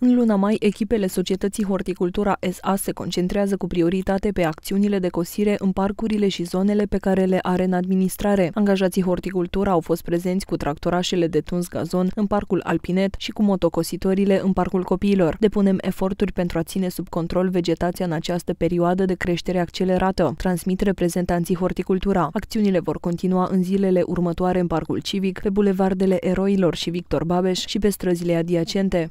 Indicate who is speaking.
Speaker 1: În luna mai, echipele societății Horticultura SA se concentrează cu prioritate pe acțiunile de cosire în parcurile și zonele pe care le are în administrare. Angajații Horticultura au fost prezenți cu tractorașele de tuns gazon în parcul Alpinet și cu motocositorile în parcul copiilor. Depunem eforturi pentru a ține sub control vegetația în această perioadă de creștere accelerată, transmit reprezentanții Horticultura. Acțiunile vor continua în zilele următoare în parcul civic, pe bulevardele Eroilor și Victor Babeș și pe străzile adiacente.